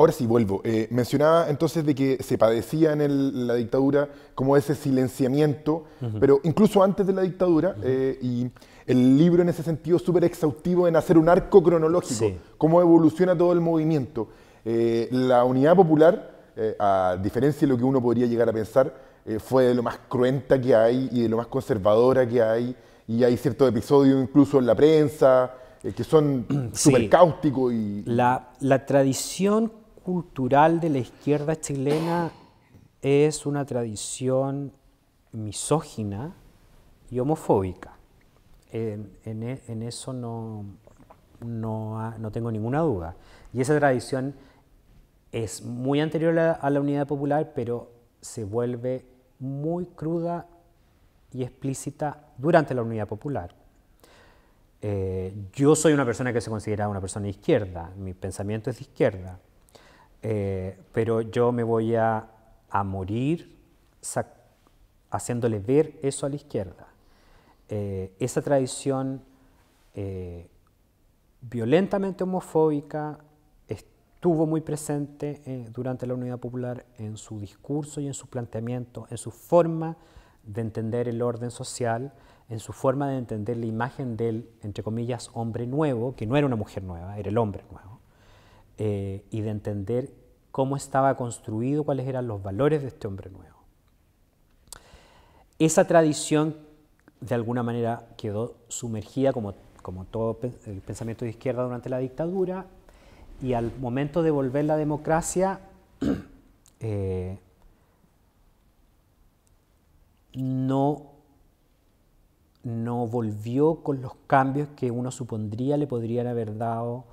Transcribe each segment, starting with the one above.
Ahora sí, vuelvo. Eh, mencionaba entonces de que se padecía en la dictadura como ese silenciamiento, pero incluso antes de la dictadura, eh, y el libro en ese sentido súper exhaustivo en hacer un arco cronológico, cómo evoluciona todo el movimiento. Eh, la unidad popular, a diferencia de lo que uno podría llegar a pensar, fue de lo más cruenta que hay y de lo más conservadora que hay, y hay ciertos episodios incluso en la prensa, que son súper cáustico cáusticos. Y... La, la tradición cultural de la izquierda chilena es una tradición misógina y homofóbica. En, e, eso no, tengo ninguna duda. Y esa tradición es muy anterior a, la unidad popular, pero se vuelve muy cruda y explícita durante la unidad popular. Eh, yo soy una persona que se considera una persona de izquierda, mi pensamiento es de izquierda, eh, pero yo me voy a, morir haciéndole ver eso a la izquierda. Eh, esa tradición eh, violentamente homofóbica estuvo muy presente durante la Unidad Popular en su discurso y en su planteamiento, en su forma de entender el orden social, en su forma de entender la imagen del, entre comillas, hombre nuevo, que no era una mujer nueva, era el hombre nuevo. Eh, y de entender cómo estaba construido, cuáles eran los valores de este hombre nuevo. Esa tradición de alguna manera quedó sumergida como, todo el pensamiento de izquierda durante la dictadura y al momento de volver la democracia eh, no, no volvió con los cambios que uno supondría le podrían haber dado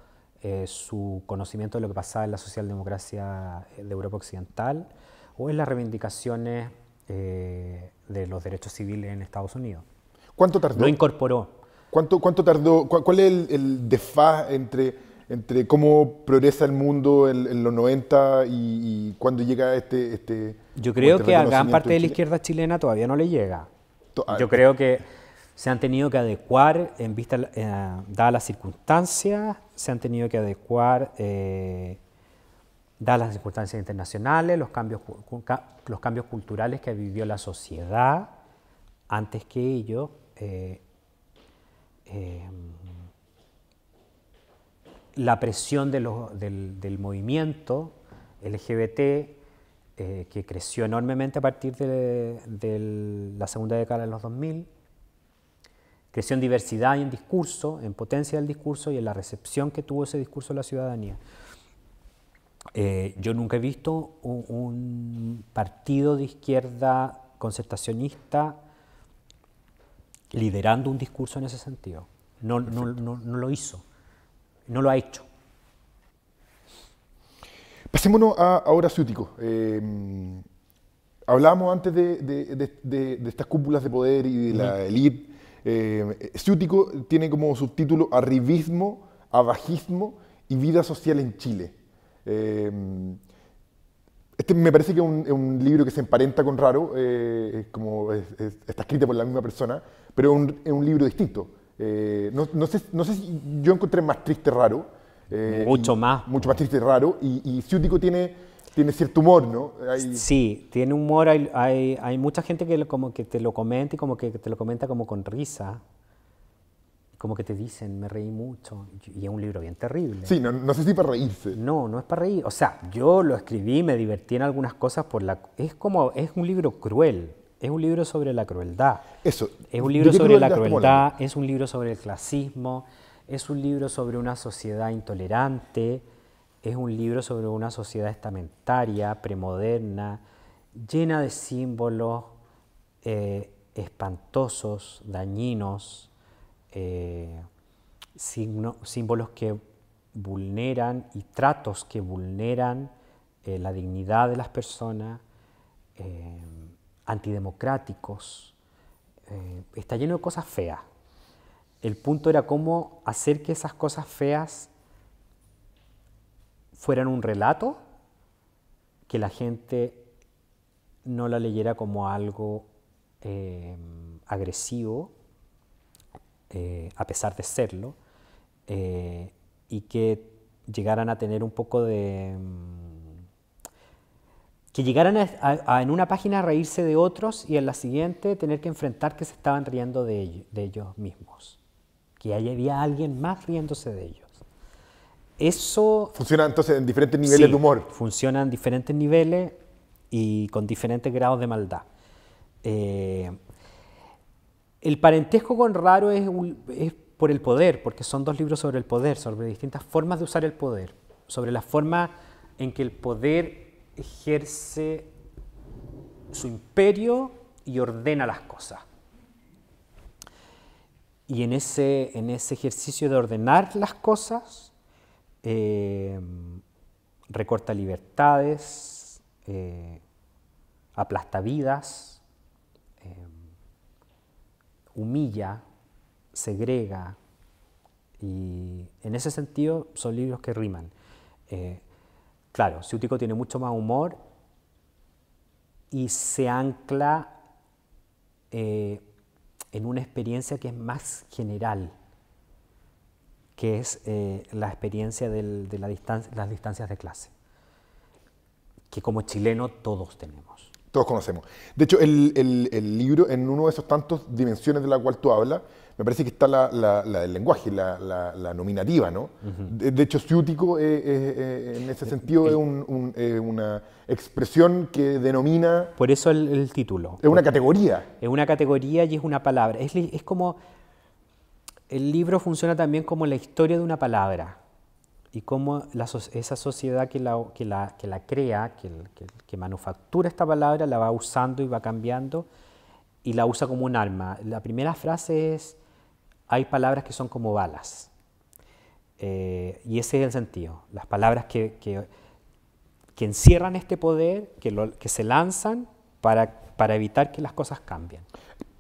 eh, su conocimiento de lo que pasaba en la socialdemocracia eh, de Europa Occidental o en las reivindicaciones eh, de los derechos civiles en Estados Unidos. ¿Cuánto tardó? No incorporó. ¿Cuánto, cuánto tardó? ¿Cuál es el, el desfaz entre, entre cómo progresa el mundo en, los 90 y, y cuando llega este, este... Yo creo este que a gran parte de, la izquierda chilena todavía no le llega. Ah, Yo creo que se han tenido que adecuar en vista, dadas las circunstancias, se han tenido que adecuar eh, dadas las circunstancias internacionales, los cambios, los cambios culturales que vivió la sociedad antes que ello. Eh, em, la presión del, movimiento LGBT, eh, que creció enormemente a partir de, de, la segunda década de los 2000, Creció en diversidad y en discurso, en potencia del discurso y en la recepción que tuvo ese discurso la ciudadanía. Eh, yo nunca he visto un, partido de izquierda concertacionista liderando un discurso en ese sentido. No, no, lo hizo, no lo ha hecho. Pasémonos ahora a em, hablábamos antes de, estas cúpulas de poder y de la élite eh, Ciútico tiene como subtítulo Arribismo, Abajismo y Vida Social en Chile. Eh, este me parece que es un, libro que se emparenta con Raro, eh, como está escrito por la misma persona, pero es un, libro distinto. Eh, no, sé, si yo encontré más triste Raro. mucho más. Mucho más triste Raro. Y, y tiene tiene cierto humor, ¿no? Sí, tiene humor. Hay, mucha gente que, como que te lo comenta y como que te lo comenta como con risa. Como que te dicen, me reí mucho. Y es un libro bien terrible. Sí, no, no sé si para reírse. No, no es para reír. O sea, yo lo escribí, me divertí en algunas cosas por la... Es como, es un libro cruel. Es un libro sobre la crueldad. Eso. Es un libro sobre la crueldad, es un libro sobre el clasismo, es un libro sobre una sociedad intolerante es un libro sobre una sociedad estamentaria, premoderna, llena de símbolos eh, espantosos, dañinos, eh, símbolos que vulneran y tratos que vulneran eh, la dignidad de las personas, antidemocráticos. está lleno de cosas feas. El punto era cómo hacer que esas cosas feas fueran un relato que la gente no la leyera como algo eh, agresivo, eh, a pesar de serlo, eh, y que llegaran a tener un poco de... Mm, que llegaran en una página a reírse de otros y en la siguiente tener que enfrentar que se estaban riendo de, de ellos mismos, que ahí había alguien más riéndose de ellos. Eso... Funciona entonces en diferentes niveles de humor. Funciona en diferentes niveles y con diferentes grados de maldad. Eh, el parentesco con Raro es, por el poder, porque son dos libros sobre el poder, sobre distintas formas de usar el poder, sobre la forma en que el poder ejerce su imperio y ordena las cosas. Y en en ese ejercicio de ordenar las cosas, eh, recorta libertades, eh, aplasta vidas, eh, humilla, segrega, y en ese sentido son libros que riman. claro, Ciútico tiene mucho más humor y se ancla en una experiencia que es más general que es eh, la experiencia de la distancia, las distancias de clase, que como chileno todos tenemos. Todos conocemos. De hecho, el, libro, en uno de esos tantos dimensiones de la cual tú hablas, me parece que está la, del lenguaje, la, nominativa, ¿no? de, hecho, ciútico eh, eh, en ese sentido es una expresión que denomina... Por eso el, el título. Es una categoría. Es una categoría y es una palabra. Es, es como el libro funciona también como la historia de una palabra y cómo esa sociedad que la, que la, crea, que, manufactura esta palabra, la va usando y va cambiando y la usa como un arma. La primera frase es, hay palabras que son como balas. Eh, y ese es el sentido, las palabras que, encierran este poder, que, se lanzan para, para evitar que las cosas cambien.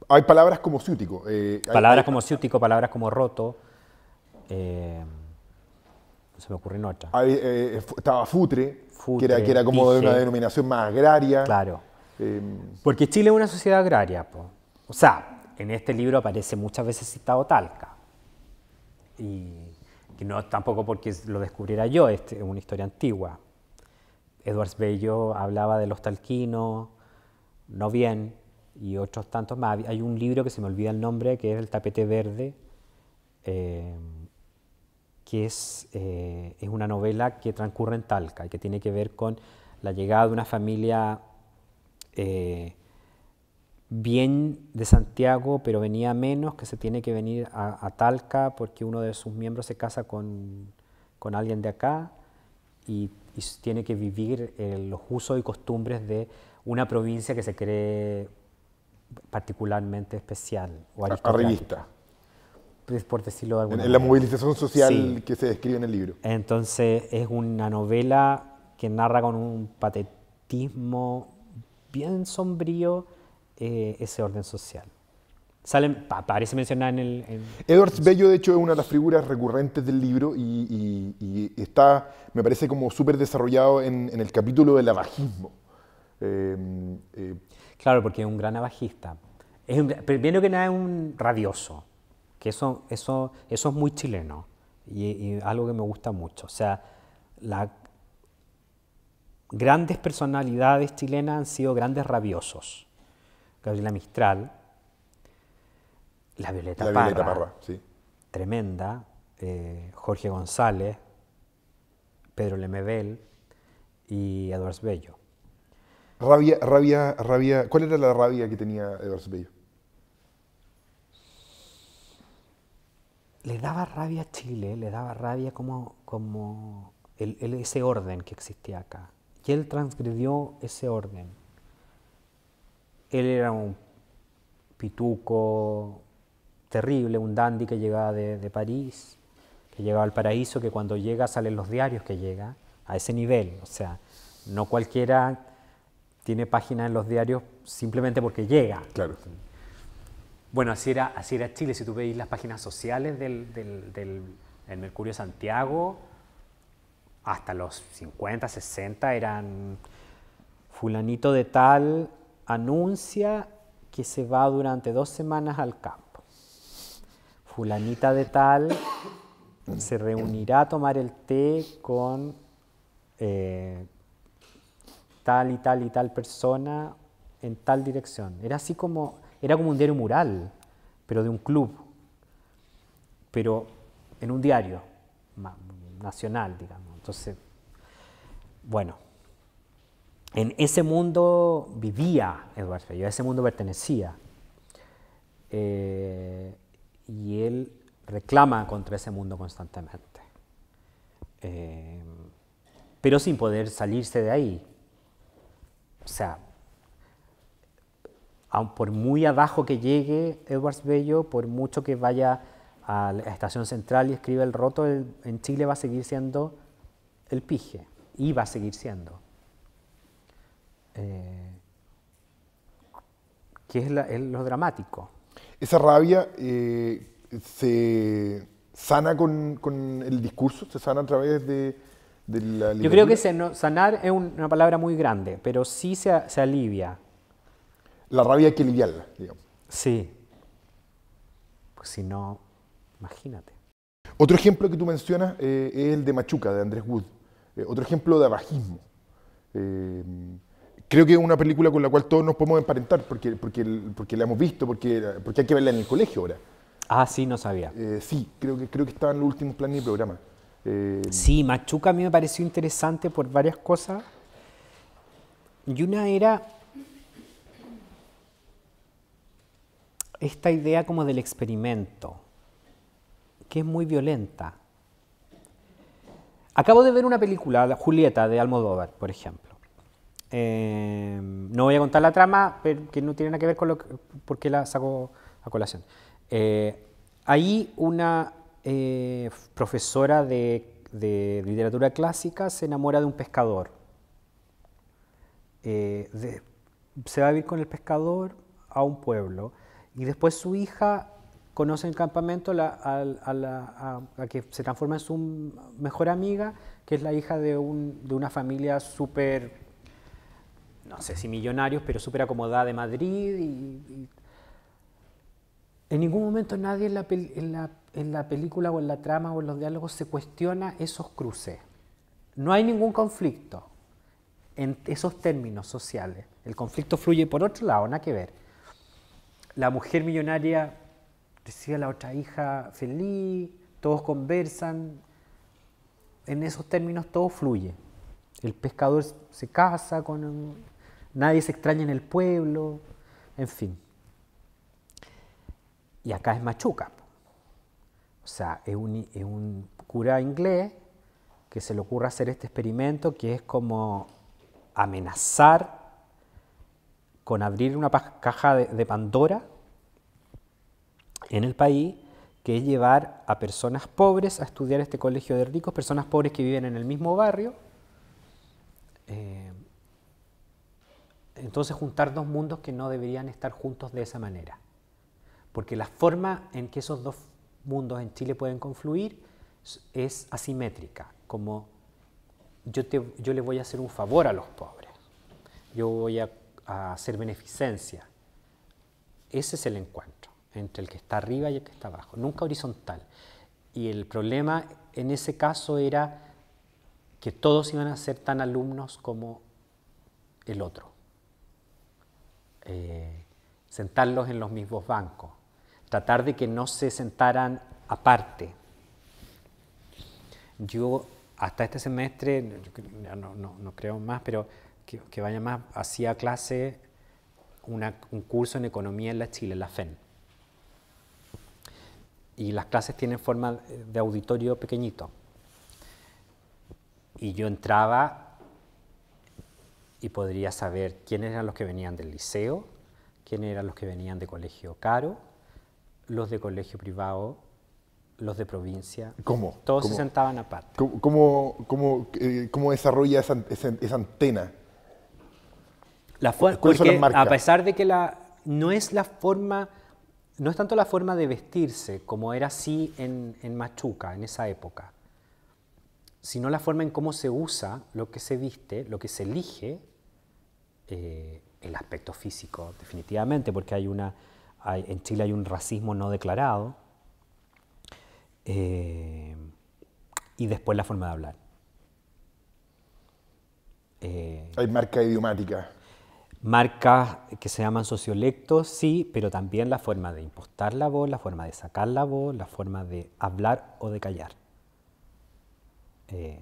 Hay palabras como ciútico. Eh, palabras como ciútico, palabras como roto. Eh, se me ocurre otra. Eh, estaba futre, que, era, como de una denominación más agraria. Claro. Eh, porque Chile es una sociedad agraria. O sea, en este libro aparece muchas veces citado Talca. Y que no tampoco porque lo descubriera yo, este, es una historia antigua. Edwards Bello hablaba de los talquinos, no bien, y otros tantos más. Hay un libro que se me olvida el nombre, que es El tapete verde, eh, que es, eh, es una novela que transcurre en Talca y que tiene que ver con la llegada de una familia eh, bien de Santiago, pero venía menos, que se tiene que venir a, Talca porque uno de sus miembros se casa con, con alguien de acá y tiene que vivir los usos y costumbres de una provincia que se cree particularmente especial o aristocrática. Pues, por decirlo de alguna la movilización social que se describe en el libro. Entonces es una novela que narra con un patetismo bien sombrío eh, ese orden social. Salen, parece mencionar en el... En, Edwards Bello, de hecho, es una de las figuras recurrentes del libro y, está, me parece, como súper desarrollado en, el capítulo del abajismo. Eh, eh, Claro, porque es un gran abajista, Es primero que nada es un rabioso, que eso, eso, eso es muy chileno y, algo que me gusta mucho. O sea, las grandes personalidades chilenas han sido grandes rabiosos. Gabriela Mistral, la Violeta, la Violeta Parra, sí. tremenda, eh, Jorge González, Pedro Lemebel y Eduardo Bello. Rabia, rabia, rabia. ¿Cuál era la rabia que tenía Edward bello Le daba rabia a Chile, le daba rabia como, como ese orden que existía acá. Y él transgredió ese orden. Él era un pituco terrible, un dandy que llegaba de, de París, que llegaba al paraíso, que cuando llega salen los diarios que llega, a ese nivel. O sea, no cualquiera tiene páginas en los diarios simplemente porque llega. Claro. Bueno, así era, así era Chile. Si tú veis las páginas sociales del, Mercurio Santiago, hasta los 50, 60 eran fulanito de tal anuncia que se va durante dos semanas al campo. Fulanita de tal se reunirá a tomar el té con eh, tal y tal y tal persona en tal dirección. Era así como, era como un diario mural, pero de un club, pero en un diario nacional, digamos. Entonces, bueno, en ese mundo vivía Eduardo Feyo, a ese mundo pertenecía. Eh, y él reclama contra ese mundo constantemente, eh, pero sin poder salirse de ahí o sea, por muy abajo que llegue Edwards Bello, por mucho que vaya a la estación central y escriba el roto, en Chile va a seguir siendo el pige, y va a seguir siendo. Eh, ¿Qué es, lo dramático. Esa rabia eh, se sana con el discurso, se sana a través de, yo creo que sanar es una palabra muy grande, pero sí se, alivia. La rabia hay que aliviarla, digamos. Sí. Pues si no, imagínate. Otro ejemplo que tú mencionas eh, es el de Machuca, de Andrés Wood. Eh, otro ejemplo de abajismo. Eh, creo que es una película con la cual todos nos podemos emparentar, porque, la hemos visto, porque, hay que verla en el colegio ahora. Ah, sí, no sabía. sí, creo que, creo que estaba en los últimos planes de programa. Eh, sí, Machuca a mí me pareció interesante por varias cosas. Y una era esta idea como del experimento, que es muy violenta. Acabo de ver una película, Julieta, de Almodóvar, por ejemplo. Eh, no voy a contar la trama, pero que no tiene nada que ver con lo que, porque la saco a colación. Eh, ahí una eh, profesora de, de, literatura clásica se enamora de un pescador. Eh, se va a vivir con el pescador a un pueblo y después su hija conoce en el campamento a, la, que se transforma en su mejor amiga, que es la hija de, un, de una familia súper, no sé si millonarios, pero súper acomodada de Madrid. Y, en ningún momento nadie la, en la en la película o en la trama o en los diálogos se cuestiona esos cruces. No hay ningún conflicto en esos términos sociales. El conflicto fluye por otro lado, nada que ver. La mujer millonaria recibe a la otra hija feliz, todos conversan, en esos términos todo fluye. El pescador se casa con... nadie se extraña en el pueblo, en fin. Y acá es Machuca. O sea, es un, cura inglés que se le ocurre hacer este experimento que es como amenazar con abrir una caja de, Pandora en el país, que es llevar a personas pobres a estudiar este colegio de ricos, personas pobres que viven en el mismo barrio. Eh, entonces juntar dos mundos que no deberían estar juntos de esa manera, porque la forma en que esos dos mundos en Chile pueden confluir es asimétrica, como yo, yo le voy a hacer un favor a los pobres, yo voy a, hacer beneficencia. Ese es el encuentro entre el que está arriba y el que está abajo, nunca horizontal. Y el problema en ese caso era que todos iban a ser tan alumnos como el otro. Eh, sentarlos en los mismos bancos, tratar de que no se sentaran aparte. Yo hasta este semestre, no, creo más, pero que, vaya más, hacía clase, un curso en economía en la Chile, en la FEN. Y las clases tienen forma de auditorio pequeñito. Y yo entraba y podría saber quiénes eran los que venían del liceo, quiénes eran los que venían de colegio caro, los de colegio privado, los de provincia. ¿Cómo? Todos se sentaban aparte. ¿Cómo, cómo, eh, cómo, desarrolla esa, esa, antena? La a pesar de que la, no es la forma, no es tanto la forma de vestirse como era así en, Machuca, en esa época, sino la forma en cómo se usa, lo que se viste, lo que se elige, eh, el aspecto físico, definitivamente, porque hay una en Chile hay un racismo no declarado, eh, y después la forma de hablar. Eh, hay marca idiomática. Marcas que se llaman sociolectos, sí, pero también la forma de impostar la voz, la forma de sacar la voz, la forma de hablar o de callar. Eh,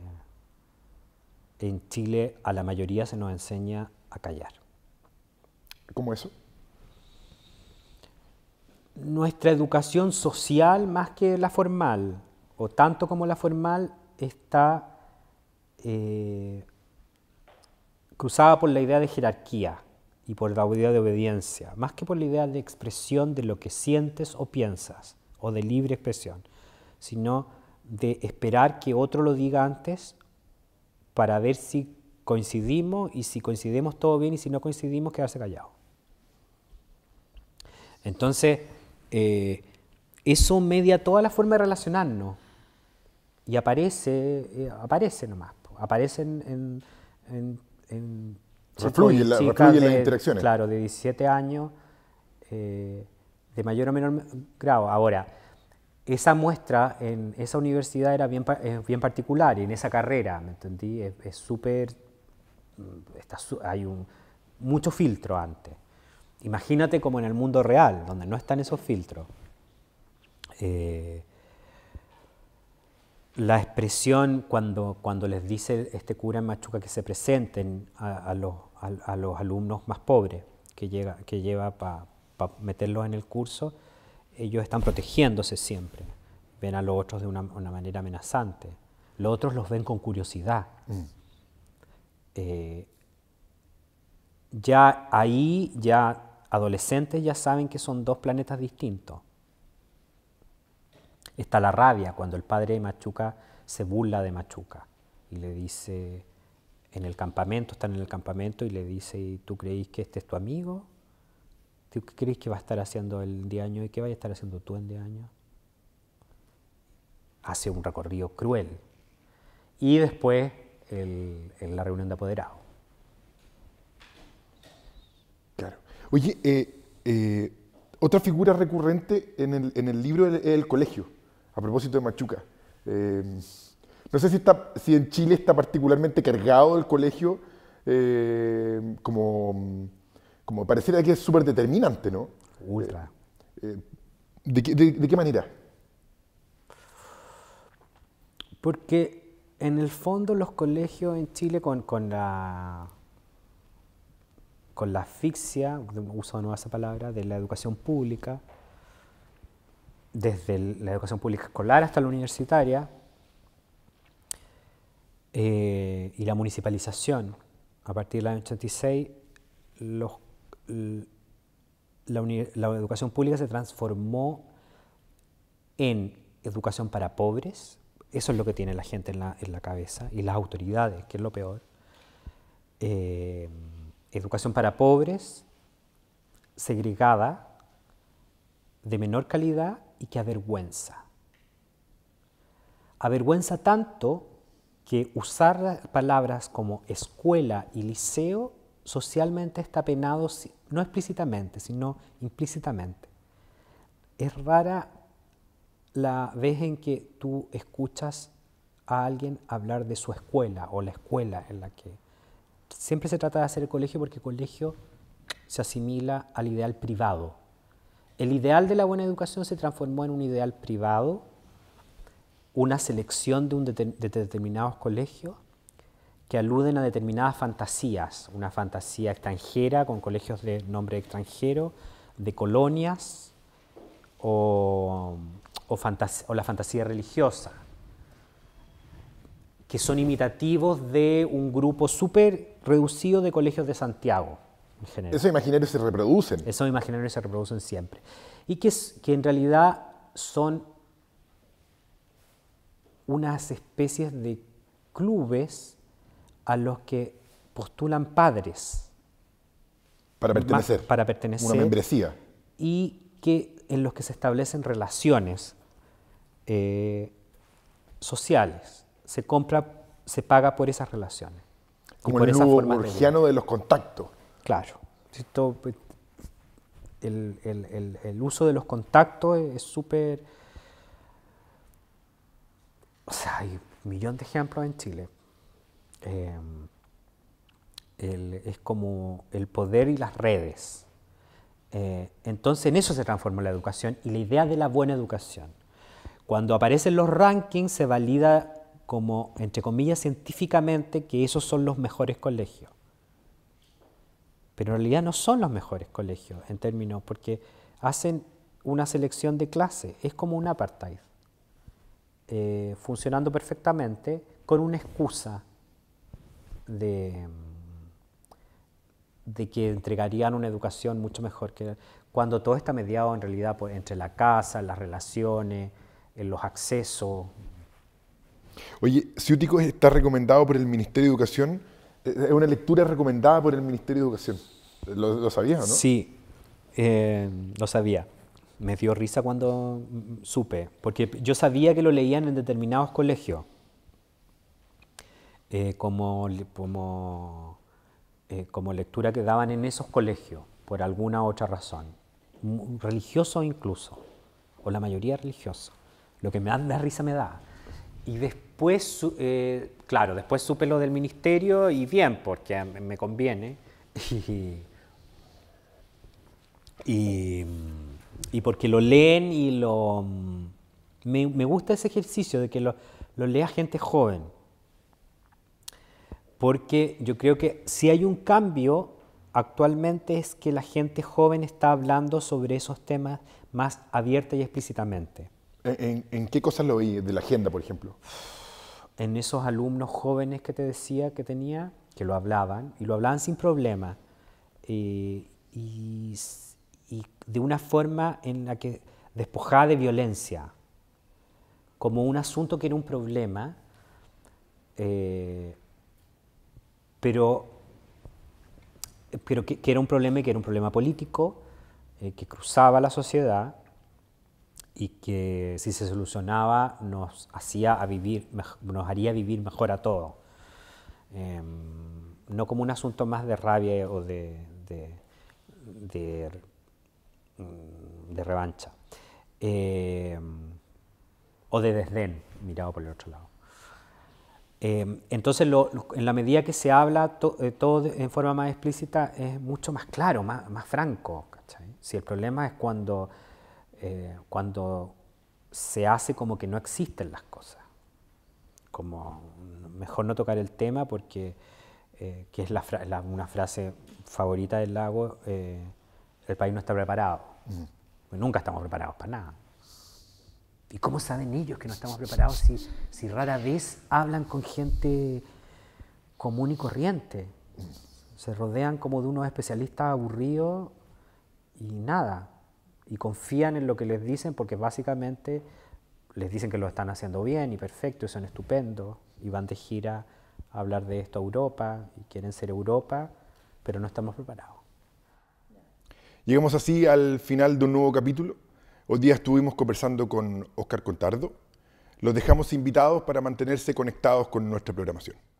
en Chile a la mayoría se nos enseña a callar. ¿Cómo eso? nuestra educación social, más que la formal, o tanto como la formal, está eh, cruzada por la idea de jerarquía y por la idea de obediencia, más que por la idea de expresión de lo que sientes o piensas, o de libre expresión, sino de esperar que otro lo diga antes para ver si coincidimos y si coincidimos todo bien y si no coincidimos quedarse callado. Entonces, eh, eso media toda la forma de relacionarnos. Y aparece, eh, aparece nomás, aparece en... en, en, la, las interacciones. Claro, de 17 años, eh, de mayor o menor grado. Ahora, esa muestra en esa universidad era bien, bien particular, en esa carrera, ¿me entendí? Es súper... Mm, hay mucho filtro antes. Imagínate como en el mundo real, donde no están esos filtros. Eh, la expresión cuando, cuando les dice este cura en Machuca que se presenten a, los, alumnos más pobres que, llega, que lleva para meterlos en el curso, ellos están protegiéndose siempre, ven a los otros de una, manera amenazante, los otros los ven con curiosidad. Mm. Eh, ya ahí, ya adolescentes ya saben que son dos planetas distintos. Está la rabia cuando el padre de Machuca se burla de Machuca y le dice, en el campamento, están en el campamento y le dice, ¿tú crees que este es tu amigo? ¿Tú crees que va a estar haciendo el de y qué va a estar haciendo tú en de Hace un recorrido cruel. Y después en la reunión de apoderados. Oye, eh, eh, otra figura recurrente en el, libro es el, colegio, a propósito de Machuca. Eh, no sé si, en Chile está particularmente cargado el colegio, como, como pareciera que es súper determinante, ¿no? Ultra. ¿de, qué, qué manera? Porque en el fondo los colegios en Chile con la con la asfixia, uso de nuevo esa palabra, de la educación pública, desde la educación pública escolar hasta la universitaria, eh, y la municipalización. A partir del año 86, la, educación pública se transformó en educación para pobres, eso es lo que tiene la gente en la, en la cabeza, y las autoridades, que es lo peor. Eh, educación para pobres, segregada, de menor calidad y que avergüenza. Avergüenza tanto que usar palabras como escuela y liceo socialmente está penado, no explícitamente, sino implícitamente. Es rara la vez en que tú escuchas a alguien hablar de su escuela o la escuela en la que siempre se trata de hacer el colegio porque el colegio se asimila al ideal privado. El ideal de la buena educación se transformó en un ideal privado, una selección de, un determinados colegios que aluden a determinadas fantasías, una fantasía extranjera con colegios de nombre extranjero, de colonias o, o la fantasía religiosa que son imitativos de un grupo súper reducido de colegios de Santiago. En general. Esos imaginarios se reproducen. Esos imaginarios se reproducen siempre. Y que, que en realidad son unas especies de clubes a los que postulan padres. Para pertenecer. para pertenecer. Una membresía. Y que en los que se establecen relaciones eh, sociales se compra, se paga por esas relaciones. Como por el esa forma de, de, los contactos. Claro. Esto, pues, el, el, el, uso de los contactos es súper... O sea, hay un millón de ejemplos en Chile. Em, es como el poder y las redes. Eh, entonces en eso se transforma la educación y la idea de la buena educación. Cuando aparecen los rankings se valida como, entre comillas, científicamente que esos son los mejores colegios. Pero en realidad no son los mejores colegios en términos, porque hacen una selección de clases, es como un apartheid, eh, funcionando perfectamente con una excusa de, que entregarían una educación mucho mejor que cuando todo está mediado en realidad entre la casa, las relaciones, eh, los accesos, Oye, Ciúticos está recomendado por el Ministerio de Educación. Eh, eh, es una lectura recomendada por el Ministerio de Educación. ¿Lo, sabías no? Sí, eh, lo sabía. Me dio risa cuando mm, supe, porque yo sabía que lo leían en determinados colegios, como, como, como lectura que daban en esos colegios, por alguna otra razón, mm, religioso incluso, o la mayoría religioso. Lo que me da risa me da. Y después Después, eh, claro, después supe lo del ministerio y bien, porque me conviene. Y, porque lo leen y lo... Me, gusta ese ejercicio de que lo, lea gente joven. Porque yo creo que si hay un cambio actualmente es que la gente joven está hablando sobre esos temas más abierta y explícitamente. Eh, ¿En, qué cosas lo oí? de la agenda, por ejemplo? en esos alumnos jóvenes que te decía que tenía, que lo hablaban, y lo hablaban sin problema, eh, y, de una forma en la que despojada de violencia, como un asunto que era un problema, eh, pero, pero que, era un problema que era un problema político, eh, que cruzaba la sociedad, y que si se solucionaba nos, hacía a vivir, nos haría vivir mejor a todos. Em, no como un asunto más de rabia o de, de, revancha. Em, o de desdén, mirado por el otro lado. Em, entonces, en la medida que se habla eh, todo en forma más explícita, es mucho más claro, más, franco. Si el problema es cuando eh, cuando se hace como que no existen las cosas, como mejor no tocar el tema porque, eh, que es una frase favorita del lago, eh, el país no está preparado, mm. nunca estamos preparados para nada. ¿Y cómo saben ellos que no estamos preparados si rara vez hablan con gente común y corriente? Mm. Se rodean como de unos especialistas aburridos y nada y confían en lo que les dicen porque básicamente les dicen que lo están haciendo bien y perfecto y son estupendos y van de gira a hablar de esto a Europa y quieren ser Europa, pero no estamos preparados. Llegamos así al final de un nuevo capítulo. Hoy día estuvimos conversando con Oscar Contardo. Los dejamos invitados para mantenerse conectados con nuestra programación.